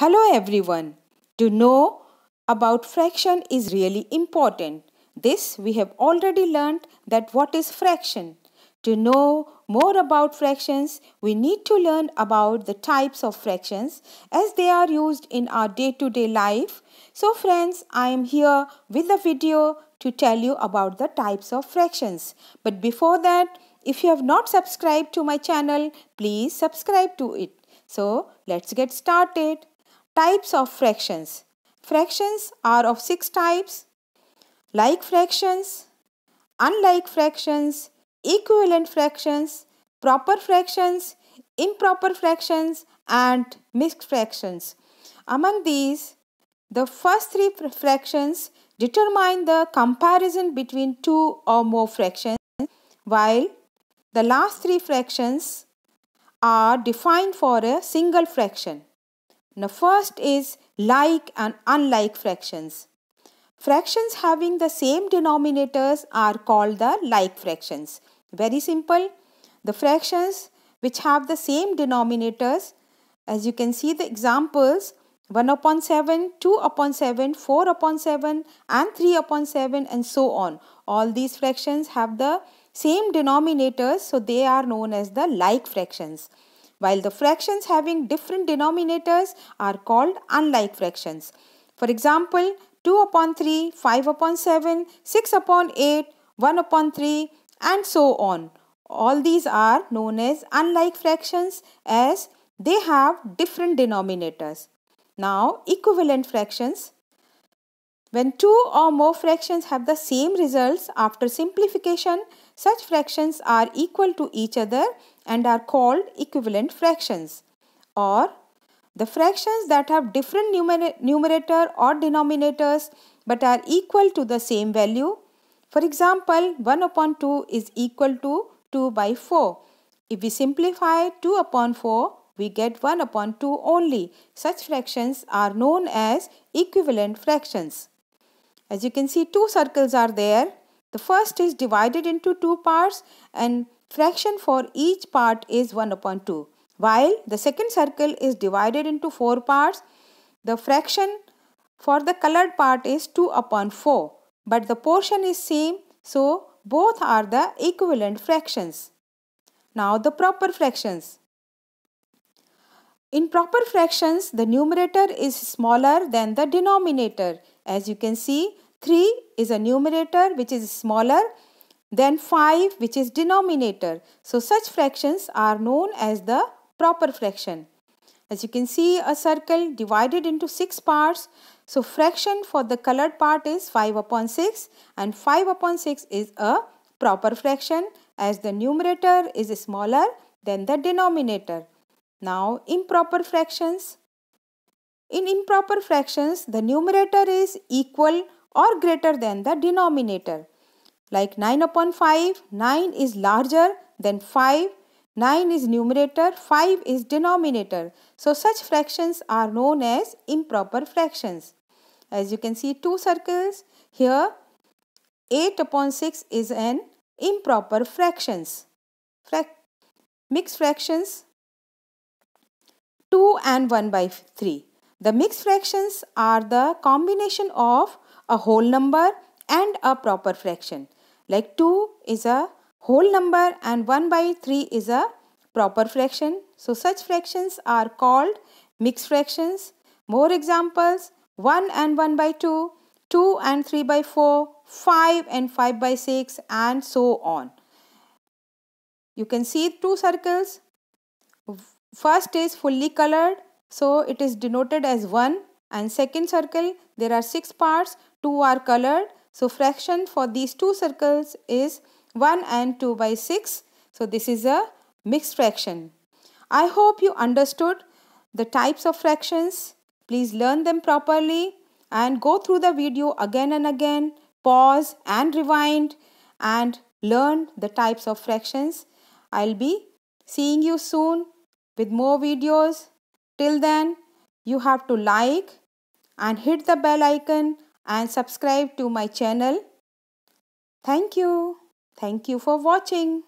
Hello everyone. To know about fraction is really important. This we have already learned that what is fraction. To know more about fractions, we need to learn about the types of fractions as they are used in our day-to-day -day life. So friends, I am here with a video to tell you about the types of fractions. But before that, if you have not subscribed to my channel, please subscribe to it. So let's get started. Types of fractions. Fractions are of six types like fractions, unlike fractions, equivalent fractions, proper fractions, improper fractions and mixed fractions. Among these, the first three fractions determine the comparison between two or more fractions while the last three fractions are defined for a single fraction. Now first is like and unlike fractions. Fractions having the same denominators are called the like fractions. Very simple. The fractions which have the same denominators as you can see the examples 1 upon 7, 2 upon 7, 4 upon 7 and 3 upon 7 and so on. All these fractions have the same denominators so they are known as the like fractions while the fractions having different denominators are called unlike fractions. For example, 2 upon 3, 5 upon 7, 6 upon 8, 1 upon 3 and so on. All these are known as unlike fractions as they have different denominators. Now equivalent fractions. When two or more fractions have the same results after simplification, such fractions are equal to each other and are called equivalent fractions or the fractions that have different numer numerator or denominators but are equal to the same value. For example, 1 upon 2 is equal to 2 by 4. If we simplify 2 upon 4, we get 1 upon 2 only. Such fractions are known as equivalent fractions. As you can see, two circles are there. The first is divided into two parts and Fraction for each part is 1 upon 2. While the second circle is divided into 4 parts, the fraction for the colored part is 2 upon 4. But the portion is same, so both are the equivalent fractions. Now the proper fractions. In proper fractions, the numerator is smaller than the denominator. As you can see, 3 is a numerator which is smaller then 5 which is denominator. So such fractions are known as the proper fraction. As you can see a circle divided into 6 parts. So fraction for the colored part is 5 upon 6 and 5 upon 6 is a proper fraction as the numerator is smaller than the denominator. Now improper fractions. In improper fractions the numerator is equal or greater than the denominator. Like 9 upon 5, 9 is larger than 5. 9 is numerator, 5 is denominator. So such fractions are known as improper fractions. As you can see two circles. Here 8 upon 6 is an improper fractions. Frac mixed fractions 2 and 1 by 3. The mixed fractions are the combination of a whole number and a proper fraction. Like 2 is a whole number and 1 by 3 is a proper fraction. So such fractions are called mixed fractions. More examples 1 and 1 by 2, 2 and 3 by 4, 5 and 5 by 6 and so on. You can see two circles. First is fully colored so it is denoted as 1 and second circle there are 6 parts 2 are colored so fraction for these two circles is 1 and 2 by 6. So this is a mixed fraction. I hope you understood the types of fractions. Please learn them properly and go through the video again and again. Pause and rewind and learn the types of fractions. I'll be seeing you soon with more videos. Till then, you have to like and hit the bell icon and subscribe to my channel. Thank you. Thank you for watching.